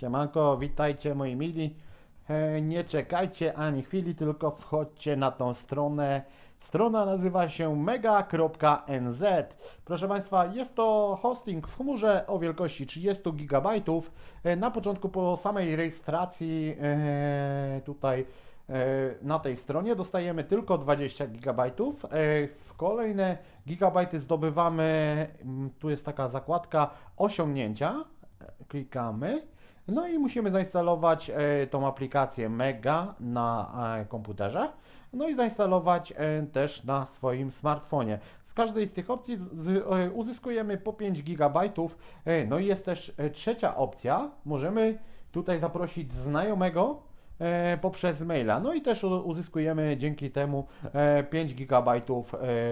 Siemanko, witajcie moi mili. E, nie czekajcie ani chwili, tylko wchodźcie na tą stronę. Strona nazywa się mega.nz. Proszę Państwa, jest to hosting w chmurze o wielkości 30 GB. E, na początku, po samej rejestracji, e, tutaj na tej stronie dostajemy tylko 20 GB. W kolejne gigabajty zdobywamy, mm, tu jest taka zakładka osiągnięcia, klikamy no i musimy zainstalować e, tą aplikację Mega na e, komputerze. No i zainstalować e, też na swoim smartfonie. Z każdej z tych opcji uzyskujemy po 5 GB. No i jest też trzecia opcja. Możemy tutaj zaprosić znajomego E, poprzez maila. No i też uzyskujemy dzięki temu 5 e, GB e,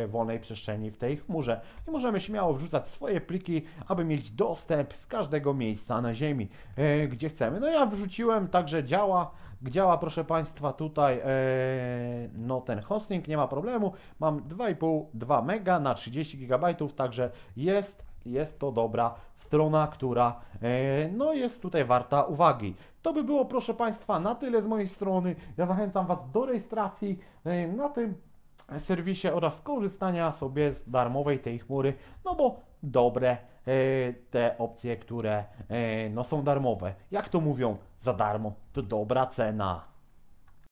wolnej przestrzeni w tej chmurze. I możemy śmiało wrzucać swoje pliki, aby mieć dostęp z każdego miejsca na Ziemi, gdzie chcemy. No ja wrzuciłem, także działa. Działa, proszę Państwa, tutaj no ten hosting, nie ma problemu. Mam 2,5, 2 mega na 30 GB, także jest jest to dobra strona, która e, no, jest tutaj warta uwagi. To by było, proszę Państwa, na tyle z mojej strony. Ja zachęcam Was do rejestracji e, na tym serwisie oraz korzystania sobie z darmowej tej chmury, no bo dobre e, te opcje, które no, są darmowe. Jak to mówią, za darmo to dobra cena.